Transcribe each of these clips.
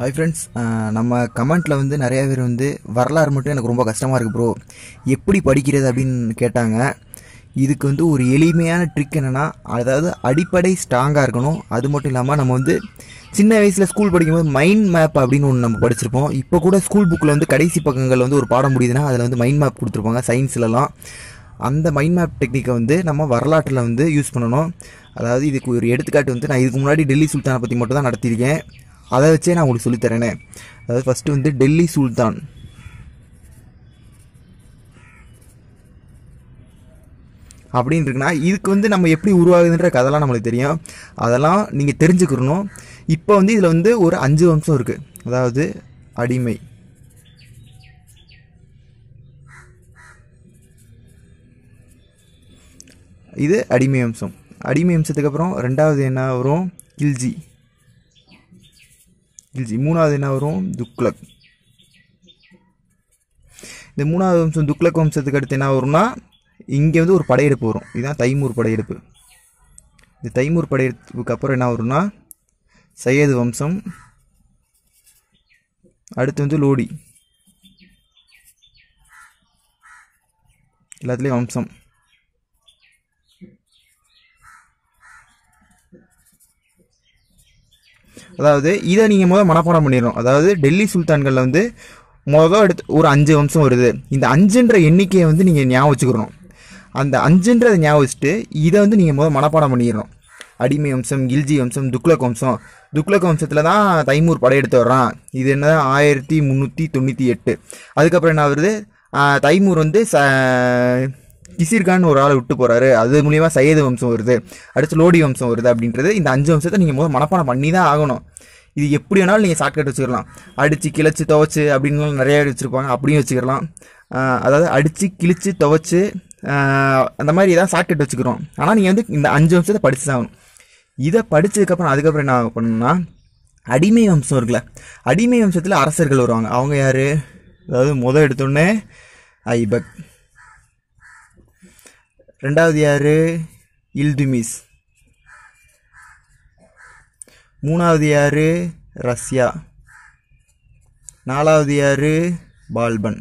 hi friends நம்ம கமெண்ட்டில் வந்து நிறைய பேர் வந்து வரலாறு மட்டும் எனக்கு ரொம்ப கஷ்டமாக இருக்குது ப்ரோ எப்படி படிக்கிறது அப்படின்னு கேட்டாங்க இதுக்கு வந்து ஒரு எளிமையான ட்ரிக் என்னென்னா அதாவது அடிப்படை ஸ்ட்ராங்காக இருக்கணும் அது மட்டும் இல்லாமல் நம்ம வந்து சின்ன வயசில் ஸ்கூல் படிக்கும்போது மைண்ட் மேப் அப்படின்னு ஒன்று நம்ம படிச்சிருப்போம் இப்போ கூட ஸ்கூல் புக்கில் வந்து கடைசி பக்கங்களில் வந்து ஒரு பாடம் முடியுதுன்னா அதில் வந்து மைண்ட் மேப் கொடுத்துருப்பாங்க சயின்ஸ்லலாம் அந்த மைண்ட் மேப் டெக்னிக்கை வந்து நம்ம வரலாற்றில் வந்து யூஸ் பண்ணணும் அதாவது இதுக்கு ஒரு எடுத்துக்காட்டு வந்து நான் இதுக்கு முன்னாடி டெல்லி சுல்தானை பற்றி மட்டும் தான் நடத்தியிருக்கேன் அதை வச்சே நான் உங்களுக்கு சொல்லித்தரேனே அதாவது ஃபஸ்ட்டு வந்து டெல்லி சுல்தான் அப்படின்னு இருக்குன்னா இதுக்கு வந்து நம்ம எப்படி உருவாகுதுன்ற கதைலாம் நம்மளுக்கு தெரியும் அதெல்லாம் நீங்கள் தெரிஞ்சுக்கிறணும் இப்போ வந்து இதில் வந்து ஒரு அஞ்சு வம்சம் இருக்குது அதாவது அடிமை இது அடிமை வம்சம் அடிமை வம்சத்துக்கு அப்புறம் ரெண்டாவது என்ன வரும் கில்ஜி மூணாவது என்ன வரும் துக்லக் இந்த மூணாவது வம்சம் துக்லக் வம்சத்துக்கு அடுத்து என்ன வரும்னா இங்கே வந்து ஒரு படையெடுப்பு வரும் இதுதான் தைமூர் படையெடுப்பு இந்த தைமூர் படையெடுப்புக்கு அப்புறம் என்ன வரும்னா சையது வம்சம் அடுத்து வந்து லோடி எல்லாத்துலேயும் வம்சம் அதாவது இதை நீங்கள் முதல் மனப்பாடம் பண்ணிடணும் அதாவது டெல்லி சுல்தான்களில் வந்து மொதல் எடுத்து ஒரு அஞ்சு வம்சம் வருது இந்த அஞ்சுன்ற எண்ணிக்கையை வந்து நீங்கள் ஞாபகம் வச்சுக்கிறோம் அந்த அஞ்சுன்றதை ஞாபகம் வச்சுட்டு இதை வந்து நீங்கள் முதல் மனப்பாடம் பண்ணிடணும் அடிமை வம்சம் கில்ஜி வம்சம் துக்ளக் வம்சம் துக்ளக் வம்சத்தில் தான் தைமூர் படையெடுத்து வர்றான் இது என்ன ஆயிரத்தி முந்நூற்றி தொண்ணூற்றி எட்டு அதுக்கப்புறம் என்ன வருது தைமூர் வந்து ச கிசிர்கான் ஒரு ஆளை விட்டு போறாரு அது மூலியமாக சையது வம்சம் வருது அடுத்து லோடி வம்சம் வருது அப்படின்றது இந்த அஞ்சு வம்சத்தை நீங்கள் முதல் மனப்பாடம் பண்ணி தான் ஆகணும் இது எப்படி வேணாலும் நீங்கள் சாக்கெட் வச்சுக்கலாம் அடித்து கிழச்சு துவச்சு அப்படின்லாம் நிறையா வச்சுருப்பாங்க அப்படியும் வச்சுக்கலாம் அதாவது அடித்து கிழிச்சு துவச்சு அந்த மாதிரி ஏதாவது சாக்கெட் வச்சுக்கிறோம் ஆனால் நீங்கள் வந்து இந்த அஞ்சு வம்சத்தை படிச்சு தான் ஆகணும் இதை படித்ததுக்கப்புறம் அதுக்கப்புறம் என்ன பண்ணணும்னா அடிமை வம்சம் இருக்குல்ல அடிமை வம்சத்தில் அரசர்கள் வருவாங்க அவங்க யார் அதாவது முதல் எடுத்தோடனே ஐபக் ரெண்டாவது யார் இல்துமிஸ் மூணாவது யார் ரஷ்யா நாலாவது யார் பால்பன்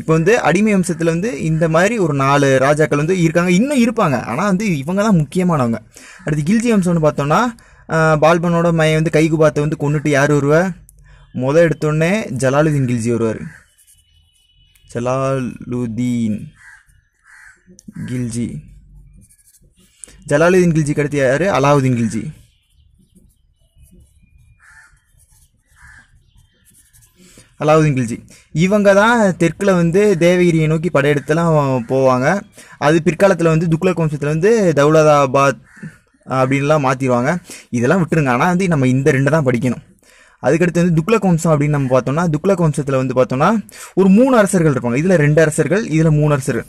இப்போ வந்து அடிமை வம்சத்தில் வந்து இந்த மாதிரி ஒரு நாலு ராஜாக்கள் வந்து இருக்காங்க இன்னும் இருப்பாங்க ஆனால் வந்து இவங்க தான் முக்கியமானவங்க அடுத்து கில்ஜி வம்சம்னு பார்த்தோன்னா பால்பனோட மைய வந்து கைகுபாத்தை வந்து கொண்டுட்டு யார் வருவ முத எடுத்தோடனே ஜலாலுதீன் கில்ஜி வருவார் ஜலாலுதீன் கில்ஜி ஜலாலுதீன் கில்ஜி கடத்திய யார் அலாவுதீன் கில்ஜி அலாவுதீன் கில்ஜி இவங்க தான் தெற்கில் வந்து தேவகிரியை நோக்கி படையெடுத்தெல்லாம் போவாங்க அது பிற்காலத்தில் வந்து துக்ல வம்சத்தில் வந்து தௌலதாபாத் அப்படின்லாம் மாற்றிடுவாங்க இதெல்லாம் விட்டுருங்க ஆனால் வந்து நம்ம இந்த ரெண்டு தான் படிக்கணும் அதுக்கடுத்து வந்து துக்ல கவுன்சம் அப்படின்னு நம்ம பார்த்தோம்னா துக்ல கவுன்சத்தில் வந்து பார்த்தோம்னா ஒரு மூணு அரசர்கள் இருப்பாங்க இதில் ரெண்டு அரசர்கள் இதில் மூணு அரசர்கள்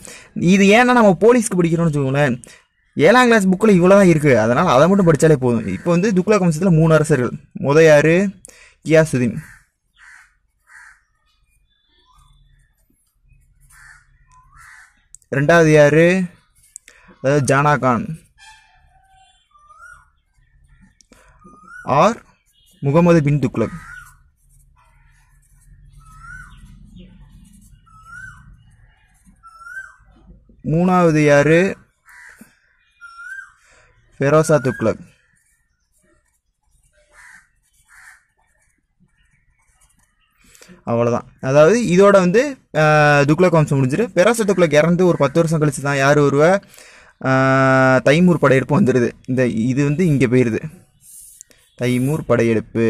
இது ஏன்னா நம்ம போலீஸ்க்கு படிக்கிறோம்னு வச்சுக்கோங்களேன் ஏழாம் கிளாஸ் புக்கில் இவ்வளோ தான் இருக்குது அதனால் அதை மட்டும் படித்தாலே போதும் இப்போ வந்து துக்ல கவுன்சத்தில் மூணு அரசர்கள் முதையாறு கியாசுதீன் ரெண்டாவது யார் அதாவது ஜானா கான் ஆர் முகமது பின் துக்லக் மூணாவது யார் ஃபெரோசா துக்லக் அவ்வளோதான் அதாவது இதோட வந்து துக்ளக் வம்சம் முடிஞ்சிடு பெராச துக்லக் இறந்து ஒரு பத்து வருஷம் கழிச்சு தான் யார் ஒருவ தைமூர் படையெடுப்பு வந்துடுது இந்த இது வந்து இங்கே போயிடுது தைமூர் படையெடுப்பு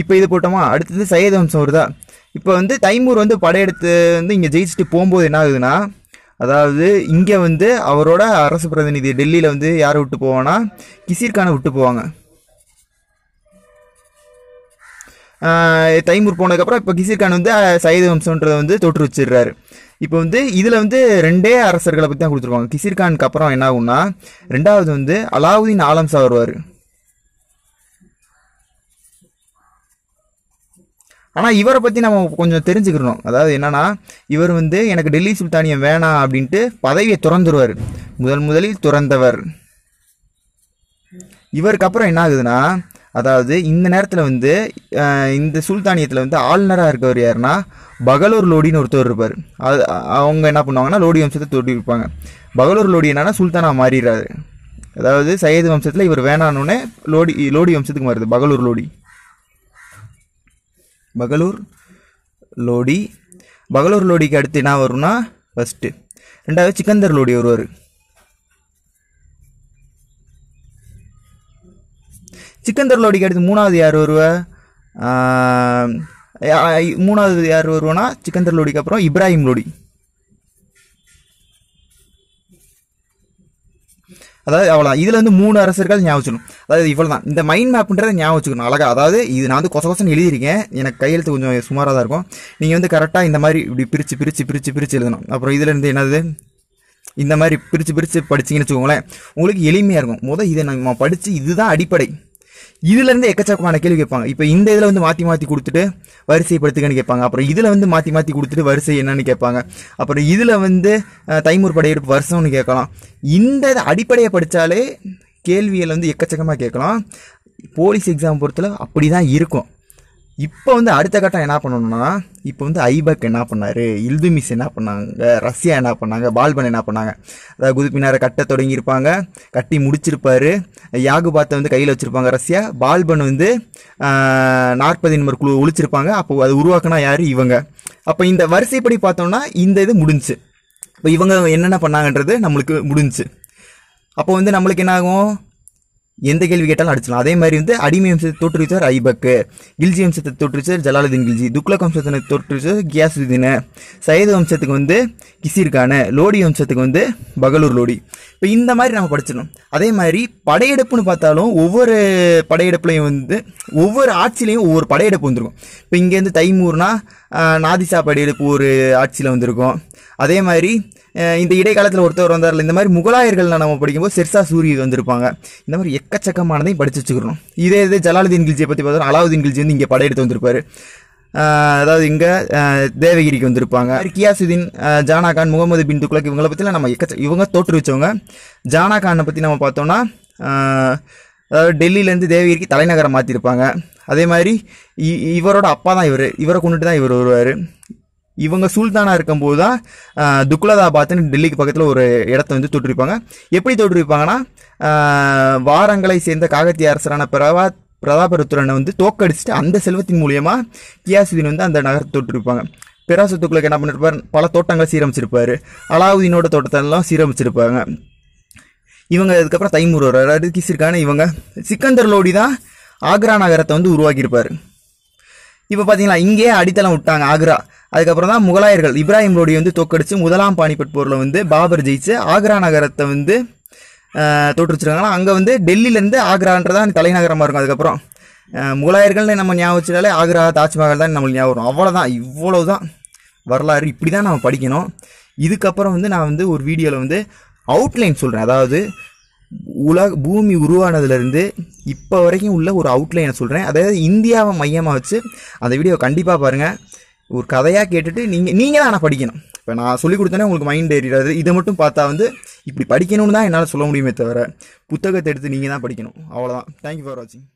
இப்போ இது போட்டோமா அடுத்தது சையது வம்சம் வருதா இப்போ வந்து தைமூர் வந்து படையெடுத்து வந்து இங்கே ஜெயிச்சுட்டு போகும்போது என்ன ஆகுதுன்னா அதாவது இங்கே வந்து அவரோட அரசு பிரதிநிதி டெல்லியில் வந்து யாரை விட்டு போவானா கிசீர்கானை விட்டு போவாங்க தைமூர் போனதுக்கப்புறம் இப்போ கிசீர்கான் வந்து சையது வம்சன்றதை வந்து தொற்று வச்சிடுறாரு இப்போ வந்து இதில் வந்து ரெண்டே அரசர்களை பற்றி தான் கொடுத்துருப்பாங்க கிசிர்கானுக்கு அப்புறம் என்ன ஆகும்னா ரெண்டாவது வந்து அலாவுதீன் ஆலம்சா வருவார் ஆனால் இவரை பற்றி நம்ம கொஞ்சம் தெரிஞ்சுக்கிறோம் அதாவது என்னென்னா இவர் வந்து எனக்கு டெல்லி சுல்தானியம் வேணாம் அப்படின்ட்டு பதவியை துறந்துருவார் முதல் முதலில் துறந்தவர் இவருக்கு அப்புறம் என்ன ஆகுதுன்னா அதாவது இந்த நேரத்தில் வந்து இந்த சுல்தானியத்தில் வந்து ஆளுநராக இருக்கவர் யாருன்னா பகலூர் லோடின்னு ஒருத்தர் இருப்பார் அது அவங்க என்ன பண்ணுவாங்கன்னா லோடி வம்சத்தை தொட்டி இருப்பாங்க பகலூர் லோடி என்னன்னா சுல்தானாக மாறிடுறாரு அதாவது சையது வம்சத்தில் இவர் வேணான்னு லோடி லோடி வம்சத்துக்கு மாறுது பகலூர் லோடி பகலூர் லோடி பகலூர் லோடிக்கு அடுத்து என்ன வரும்னா ஃபஸ்ட்டு ரெண்டாவது சிக்கந்தர் லோடி வருவார் சிக்கந்தர் லோடிக்கு அடுத்து மூணாவது யார் வருவா மூணாவது யார் வருவோன்னா சிக்கந்தர் லோடிக்கு அப்புறம் இப்ராஹிம் லோடி அதாவது அவ்வளோதான் இதில் வந்து மூணு அரசர்கள் ஞாபகம் அதாவது இவ்வளோ தான் இந்த மைண்ட் மேப்ன்றதை ஞாபகம் வச்சுக்கணும் அழகாக அதாவது இது நான் வந்து கொச கொசன் எழுதியிருக்கேன் எனக்கு கையெழுத்து கொஞ்சம் சுமாராக தான் இருக்கும் நீங்கள் வந்து கரெக்டாக இந்த மாதிரி இப்படி பிரித்து பிரித்து பிரித்து பிரித்து எழுதணும் அப்புறம் இதில் இருந்து என்னது இந்த மாதிரி பிரித்து பிரித்து படிச்சிங்கன்னு வச்சுக்கோங்களேன் உங்களுக்கு எளிமையாக இருக்கும் முதல் இதை நம்ம படித்து இதுதான் அடிப்படை இதுலேருந்து எக்கச்சக்கமான கேள்வி கேட்பாங்க இப்போ இந்த இதில் வந்து மாற்றி மாற்றி கொடுத்துட்டு வரிசைப்படுத்துக்கன்னு கேட்பாங்க அப்புறம் இதில் வந்து மாற்றி மாற்றி கொடுத்துட்டு வரிசை என்னன்னு கேட்பாங்க அப்புறம் இதில் வந்து தைமூர் படையெடுப்பு வருஷம்னு கேட்கலாம் இந்த அடிப்படையை படித்தாலே கேள்வியில் வந்து எக்கச்சக்கமாக கேட்கலாம் போலீஸ் எக்ஸாம் பொறுத்தல அப்படி தான் இருக்கும் இப்போ வந்து அடுத்த கட்டம் என்ன பண்ணணும்னா இப்போ வந்து ஐபக் என்ன பண்ணார் இல்துமிஸ் என்ன பண்ணாங்க ரஷ்யா என்ன பண்ணாங்க பால்பன் என்ன பண்ணாங்க அதாவது குதிப்பினாரை கட்ட தொடங்கியிருப்பாங்க கட்டி முடிச்சிருப்பார் யாகுபாத்தை வந்து கையில் வச்சுருப்பாங்க ரஷ்யா பால்பன் வந்து நாற்பது நம்பர் குழு ஒழிச்சிருப்பாங்க அப்போ அது உருவாக்கினா யார் இவங்க அப்போ இந்த வரிசைப்படி பார்த்தோம்னா இந்த இது முடிஞ்சு இப்போ இவங்க என்னென்ன பண்ணாங்கன்றது நம்மளுக்கு முடிஞ்சு அப்போ வந்து நம்மளுக்கு என்னாகும் எந்த கேள்வி கேட்டாலும் அடிச்சலாம் அதே மாதிரி வந்து அடிமை வம்சத்தை தோற்றுவிச்சார் ஐபக்கு கில்ஜி வம்சத்தை தோற்றுவிச்சார் ஜலாலுதீன் கில்ஜி துக்லக் வம்சத்தை தோற்றுவிச்சவர் கியாசுதீன சயது வம்சத்துக்கு வந்து கிசிர்கான லோடி வம்சத்துக்கு வந்து பகலூர் லோடி இப்போ இந்த மாதிரி நம்ம படிச்சிடணும் அதே மாதிரி படையெடுப்புன்னு பார்த்தாலும் ஒவ்வொரு படையெடுப்புலையும் வந்து ஒவ்வொரு ஆட்சியிலையும் ஒவ்வொரு படையெடுப்பு வந்திருக்கும் இப்போ இங்கேருந்து தைமூர்னா நாதிசா படையெடுப்பு ஒரு ஆட்சியில் வந்திருக்கும் அதே மாதிரி இந்த இடைக்காலத்தில் ஒருத்தர் வந்தார்ல இந்த மாதிரி முகலாயர்கள் நம்ம படிக்கும்போது செர்சா சூரிய வந்திருப்பாங்க இந்த மாதிரி எக்கச்சக்கமானதையும் படித்து வச்சுக்கிறோம் இதே இதே ஜலாலுதீன் கில்ஜியை பற்றி பார்த்தோம் அலாவுதீன் கில்ஜி வந்து இங்கே படையெடுத்து வந்திருப்பார் அதாவது இங்கே தேவகிரிக்கு வந்திருப்பாங்க கியாசுதீன் ஜானா கான் முகமது பின் துக்ளக் இவங்களை பற்றிலாம் நம்ம எக்கச்ச இவங்க தோற்றுவிச்சவங்க ஜானா கானை பற்றி நம்ம பார்த்தோம்னா அதாவது டெல்லியிலேருந்து தேவகிரிக்கு தலைநகரம் மாற்றிருப்பாங்க அதே மாதிரி இவரோட அப்பா தான் இவர் இவரை கொண்டுட்டு தான் இவர் வருவார் இவங்க சுல்தானா இருக்கும்போது தான் துக்லதாபாத்னு டெல்லிக்கு பக்கத்தில் ஒரு இடத்த வந்து தொட்டிருப்பாங்க எப்படி தொட்டிருப்பாங்கன்னா வாரங்களை சேர்ந்த காகத்திய அரசரான பிரபாத் ருத்ரனை வந்து தோக்கடிச்சுட்டு அந்த செல்வத்தின் மூலியமாக கியாசுதீன் வந்து அந்த நகரத்தை தொட்டிருப்பாங்க பெராசத்துக்குள்ளக்கு என்ன பண்ணிருப்பார் பல தோட்டங்களை சீரமைச்சிருப்பார் அலாவுதீனோட தோட்டத்தெல்லாம் சீரமைச்சிருப்பாங்க இவங்க அதுக்கப்புறம் தைமூர் வர்றாரு கிசிற்கான இவங்க சிக்கந்தர் லோடி தான் ஆக்ரா நகரத்தை வந்து உருவாக்கியிருப்பார் இப்போ பார்த்தீங்களா இங்கேயே அடித்தளம் விட்டாங்க ஆக்ரா அதுக்கப்புறம் தான் முகலாயர்கள் இப்ராஹிம் லோடி வந்து தோக்கடிச்சு முதலாம் பாணிபட் போரில் வந்து பாபர் ஜெயிச்சு ஆக்ரா நகரத்தை வந்து தோற்றுச்சிருக்காங்களா அங்கே வந்து டெல்லியிலேருந்து ஆக்ரான்றதான் தலைநகரமாக இருக்கும் அதுக்கப்புறம் முகலாயர்கள்னு நம்ம ஞாபகம் ஆக்ரா தாஜ்மஹால் தான் நம்மளுக்கு ஞாபகம் வரும் அவ்வளோதான் இவ்வளோ தான் வரலாறு இப்படி தான் நம்ம படிக்கணும் இதுக்கப்புறம் வந்து நான் வந்து ஒரு வீடியோவில் வந்து அவுட்லைன் சொல்கிறேன் அதாவது உலக பூமி உருவானதுலேருந்து இப்போ வரைக்கும் உள்ள ஒரு அவுட்லைனை சொல்கிறேன் அதாவது இந்தியாவை மையமாக வச்சு அந்த வீடியோ கண்டிப்பாக பாருங்கள் ஒரு கதையாக கேட்டுட்டு நீங்கள் நீங்கள் தான் ஆனால் படிக்கணும் இப்போ நான் சொல்லி கொடுத்தேனே உங்களுக்கு மைண்ட் ஏறிடாது இதை மட்டும் பார்த்தா வந்து இப்படி படிக்கணும்னு தான் என்னால் சொல்ல முடியுமே தவிர புத்தகத்தை எடுத்து நீங்கள் தான் படிக்கணும் அவ்வளோதான் தேங்க்யூ ஃபார் வாட்சிங்